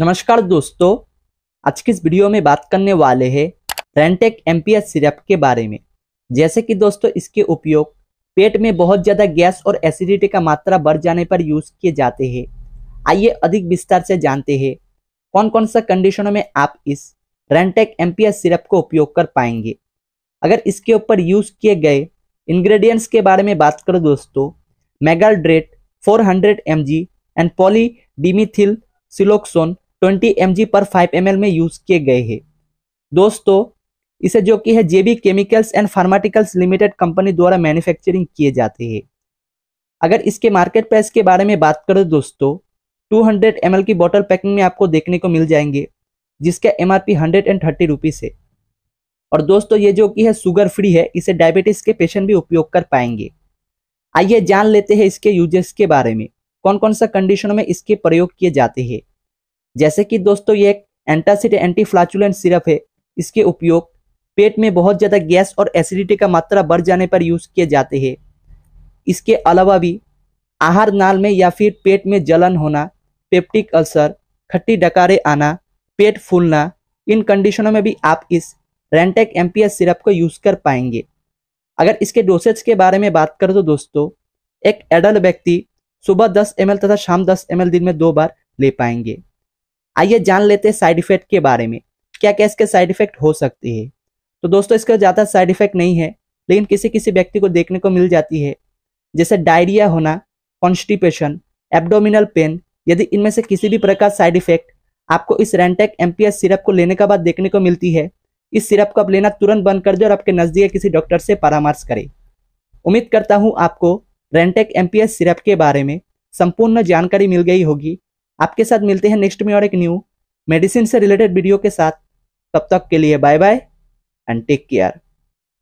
नमस्कार दोस्तों आज की इस वीडियो में बात करने वाले हैं रेंटेक एमपीएस सिरप के बारे में जैसे कि दोस्तों इसके उपयोग पेट में बहुत ज़्यादा गैस और एसिडिटी का मात्रा बढ़ जाने पर यूज़ किए जाते हैं आइए अधिक विस्तार से जानते हैं कौन कौन सा कंडीशनों में आप इस रेंटेक एमपीएस सिरप को उपयोग कर पाएंगे अगर इसके ऊपर यूज़ किए गए इन्ग्रेडियंट्स के बारे में बात करो दोस्तों magaldrate M G and polydimethylsiloxane twenty M पर फाइव एम में यूज किए गए हैं दोस्तों इसे जो कि है JB chemicals and pharmaceuticals limited company द्वारा मैन्युफैक्चरिंग किए जाते हैं अगर इसके मार्केट प्राइस के बारे में बात करें दोस्तों 200 एल की बॉटल पैकिंग में आपको देखने को मिल जाएंगे जिसका M R P hundred and thirty rupees है और दोस्तों ये जो कि है शुगर फ्री है इसे डायबिटीज़ के पेशेंट भी उपयोग कर पाएंगे आइए जान लेते हैं इसके यूजेस के बारे में कौन कौन सा कंडीशन में इसके प्रयोग किए जाते हैं जैसे कि दोस्तों ये एक एंटासिड एंटी फ्लाचुलेंट सिरप है इसके उपयोग पेट में बहुत ज़्यादा गैस और एसिडिटी का मात्रा बढ़ जाने पर यूज़ किए जाते हैं इसके अलावा भी आहार नाल में या फिर पेट में जलन होना पेप्टिक अल्सर खट्टी डकारे आना पेट फूलना इन कंडीशनों में भी आप इस रेंटेक एम सिरप को यूज़ कर पाएंगे अगर इसके डोसेज के बारे में बात करें तो दोस्तों एक एडल्ट व्यक्ति सुबह 10 एम तथा शाम 10 एम दिन में दो बार ले पाएंगे आइए जान लेते हैं साइड इफेक्ट के बारे में क्या क्या इसके साइड इफेक्ट हो सकते हैं तो दोस्तों इसका ज़्यादा साइड इफेक्ट नहीं है लेकिन किसी किसी व्यक्ति को देखने को मिल जाती है जैसे डायरिया होना कॉन्स्टिपेशन एब्डोमिनल पेन यदि इनमें से किसी भी प्रकार साइड इफेक्ट आपको इस रेंटेक एमपीएस सिरप को लेने के बाद देखने को मिलती है इस सिरप को आप लेना तुरंत बंद कर दें और आपके नज़दीक किसी डॉक्टर से परामर्श करें उम्मीद करता हूँ आपको रेंटेक एमपीएस सिरप के बारे में संपूर्ण जानकारी मिल गई होगी आपके साथ मिलते हैं नेक्स्ट में और एक न्यू मेडिसिन से रिलेटेड वीडियो के साथ तब तक के लिए bye bye and take care